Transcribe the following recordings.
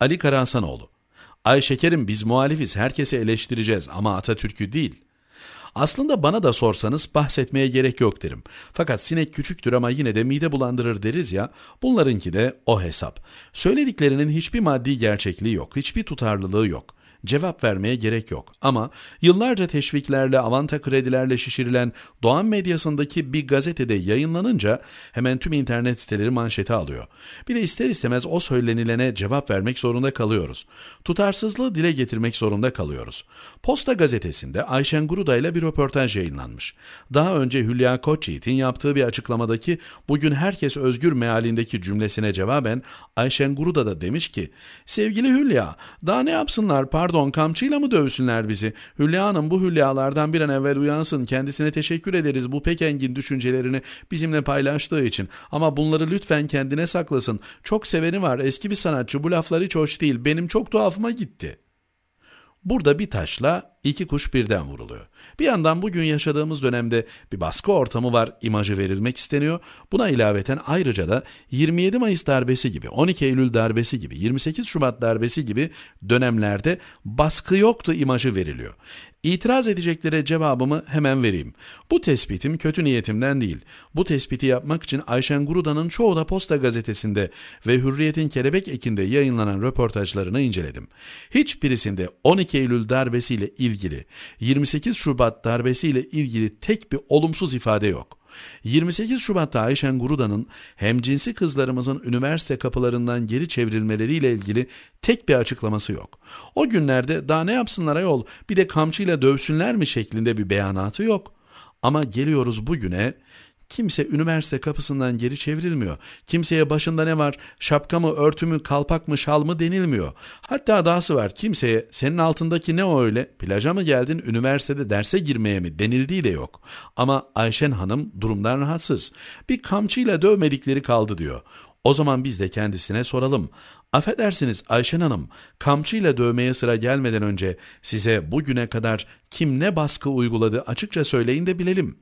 Ali Karahsanoğlu Ayşekerim biz muhalifiz herkesi eleştireceğiz ama Atatürk'ü değil. Aslında bana da sorsanız bahsetmeye gerek yok derim. Fakat sinek küçüktür ama yine de mide bulandırır deriz ya, bunlarınki de o hesap. Söylediklerinin hiçbir maddi gerçekliği yok, hiçbir tutarlılığı yok. Cevap vermeye gerek yok. Ama yıllarca teşviklerle, avanta kredilerle şişirilen Doğan medyasındaki bir gazetede yayınlanınca hemen tüm internet siteleri manşete alıyor. Bir de ister istemez o söylenilene cevap vermek zorunda kalıyoruz. Tutarsızlığı dile getirmek zorunda kalıyoruz. Posta gazetesinde Ayşen Guruda ile bir röportaj yayınlanmış. Daha önce Hülya Koçyiğit'in yaptığı bir açıklamadaki bugün herkes özgür mealindeki cümlesine cevaben Ayşen Guruda da demiş ki sevgili Hülya daha ne yapsınlar pardon pardon kamçıyla mı dövsünler bizi? Hülya Hanım bu hülyalardan bir an evvel uyansın. Kendisine teşekkür ederiz bu pek engin düşüncelerini bizimle paylaştığı için. Ama bunları lütfen kendine saklasın. Çok seveni var eski bir sanatçı bu lafları hiç hoş değil. Benim çok tuhafıma gitti. Burada bir taşla iki kuş birden vuruluyor. Bir yandan bugün yaşadığımız dönemde bir baskı ortamı var, imajı verilmek isteniyor. Buna ilaveten ayrıca da 27 Mayıs darbesi gibi, 12 Eylül darbesi gibi, 28 Şubat darbesi gibi dönemlerde baskı yoktu imajı veriliyor. İtiraz edeceklere cevabımı hemen vereyim. Bu tespitim kötü niyetimden değil. Bu tespiti yapmak için Ayşen Guruda'nın çoğu da Posta gazetesinde ve Hürriyet'in Kelebek Ekin'de yayınlanan röportajlarını inceledim. Hiçbirisinde 12 Eylül darbesiyle ilgili ilgili 28 Şubat darbesiyle ilgili tek bir olumsuz ifade yok. 28 Şubat'ta Ayşen Guruda'nın hemcinsi kızlarımızın üniversite kapılarından geri çevrilmeleriyle ilgili tek bir açıklaması yok. O günlerde daha ne yapsınlar ayol bir de kamçıyla dövsünler mi şeklinde bir beyanatı yok. Ama geliyoruz bugüne Kimse üniversite kapısından geri çevrilmiyor. Kimseye başında ne var, şapka mı, örtü mü, kalpak mı, şal mı denilmiyor. Hatta dahası var kimseye senin altındaki ne o öyle, plaja mı geldin, üniversitede derse girmeye mi denildiği de yok. Ama Ayşen Hanım durumdan rahatsız. Bir kamçıyla dövmedikleri kaldı diyor. O zaman biz de kendisine soralım. Affedersiniz Ayşen Hanım, kamçıyla dövmeye sıra gelmeden önce size bugüne kadar kim ne baskı uyguladı açıkça söyleyin de bilelim.''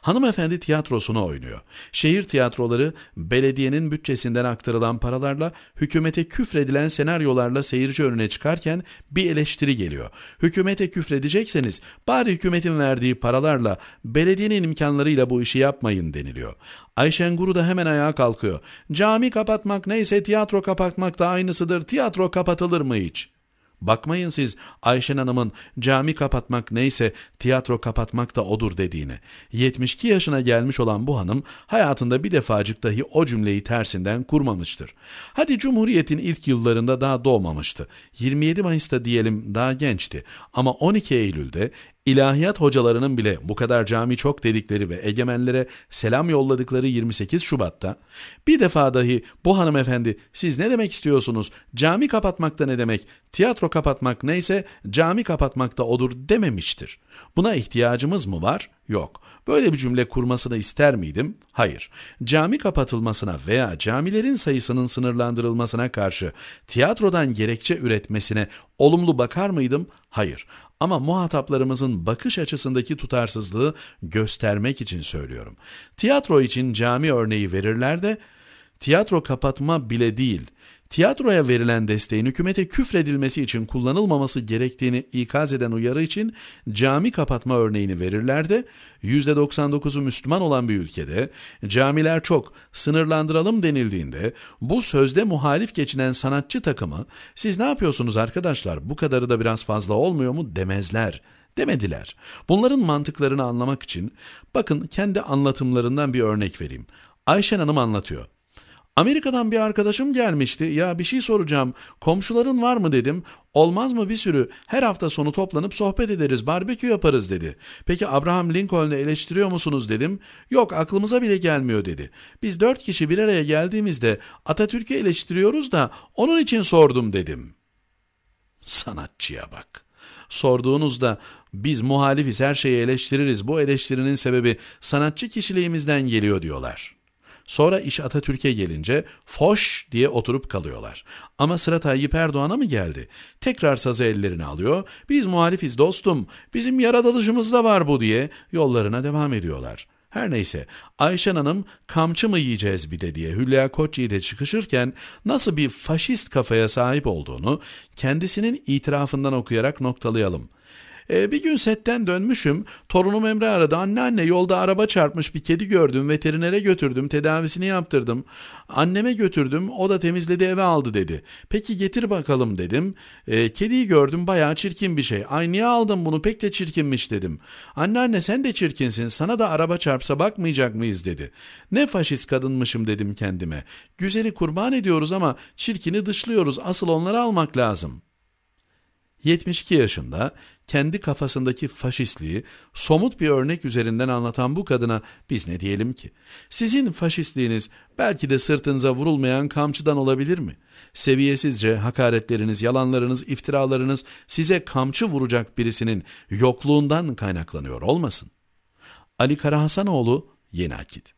Hanımefendi tiyatrosunu oynuyor. Şehir tiyatroları belediyenin bütçesinden aktarılan paralarla hükümete küfredilen senaryolarla seyirci önüne çıkarken bir eleştiri geliyor. Hükümete küfredecekseniz bari hükümetin verdiği paralarla belediyenin imkanlarıyla bu işi yapmayın deniliyor. Ayşen Guru da hemen ayağa kalkıyor. Cami kapatmak neyse tiyatro kapatmak da aynısıdır. Tiyatro kapatılır mı hiç?'' Bakmayın siz Ayşen Hanım'ın cami kapatmak neyse tiyatro kapatmak da odur dediğine. 72 yaşına gelmiş olan bu hanım hayatında bir defacık dahi o cümleyi tersinden kurmamıştır. Hadi Cumhuriyet'in ilk yıllarında daha doğmamıştı. 27 Mayıs'ta diyelim daha gençti ama 12 Eylül'de İlahiyat hocalarının bile bu kadar cami çok dedikleri ve egemenlere selam yolladıkları 28 Şubat'ta bir defa dahi bu hanımefendi siz ne demek istiyorsunuz? Cami kapatmak da ne demek? Tiyatro kapatmak neyse cami kapatmak da odur dememiştir. Buna ihtiyacımız mı var? Yok. Böyle bir cümle kurmasını ister miydim? Hayır. Cami kapatılmasına veya camilerin sayısının sınırlandırılmasına karşı tiyatrodan gerekçe üretmesine olumlu bakar mıydım? Hayır. Ama muhataplarımızın bakış açısındaki tutarsızlığı göstermek için söylüyorum. Tiyatro için cami örneği verirler de tiyatro kapatma bile değil, tiyatroya verilen desteğin hükümete küfredilmesi için kullanılmaması gerektiğini ikaz eden uyarı için cami kapatma örneğini verirler de %99'u Müslüman olan bir ülkede camiler çok sınırlandıralım denildiğinde bu sözde muhalif geçinen sanatçı takımı siz ne yapıyorsunuz arkadaşlar bu kadarı da biraz fazla olmuyor mu demezler demediler. Bunların mantıklarını anlamak için bakın kendi anlatımlarından bir örnek vereyim. Ayşen Hanım anlatıyor. Amerika'dan bir arkadaşım gelmişti. Ya bir şey soracağım. Komşuların var mı dedim. Olmaz mı bir sürü? Her hafta sonu toplanıp sohbet ederiz, barbekü yaparız dedi. Peki Abraham Lincoln'u eleştiriyor musunuz dedim. Yok aklımıza bile gelmiyor dedi. Biz dört kişi bir araya geldiğimizde Atatürk'ü eleştiriyoruz da onun için sordum dedim. Sanatçıya bak. Sorduğunuzda biz muhalifiz her şeyi eleştiririz bu eleştirinin sebebi sanatçı kişiliğimizden geliyor diyorlar.'' Sonra iş Atatürk'e gelince foş diye oturup kalıyorlar. Ama sıra Tayyip Erdoğan'a mı geldi? Tekrar sazı ellerini alıyor. Biz muhalifiz dostum, bizim yaradalışımız da var bu diye yollarına devam ediyorlar.'' Her neyse Ayşen Hanım kamçı mı yiyeceğiz bir de diye Hülya Koçyiğit'e çıkışırken nasıl bir faşist kafaya sahip olduğunu kendisinin itirafından okuyarak noktalayalım. E, bir gün setten dönmüşüm. Torunum Emre aradı. Anneanne yolda araba çarpmış bir kedi gördüm. Veterinere götürdüm. Tedavisini yaptırdım. Anneme götürdüm. O da temizledi eve aldı dedi. Peki getir bakalım dedim. E, kediyi gördüm bayağı çirkin bir şey. Ay niye aldım bunu pek de çirkinmiş dedim. Anneanne sen de çirkinsin. Sana da araba çarpsa bakmayacak mıyız dedi. Ne faşist kadınmışım dedim kendime. Güzeli kurban ediyoruz ama çirkini dışlıyoruz. Asıl onları almak lazım.'' 72 yaşında kendi kafasındaki faşistliği somut bir örnek üzerinden anlatan bu kadına biz ne diyelim ki? Sizin faşistliğiniz belki de sırtınıza vurulmayan kamçıdan olabilir mi? Seviyesizce hakaretleriniz, yalanlarınız, iftiralarınız size kamçı vuracak birisinin yokluğundan kaynaklanıyor olmasın? Ali Karahasanoğlu, Yeni Akit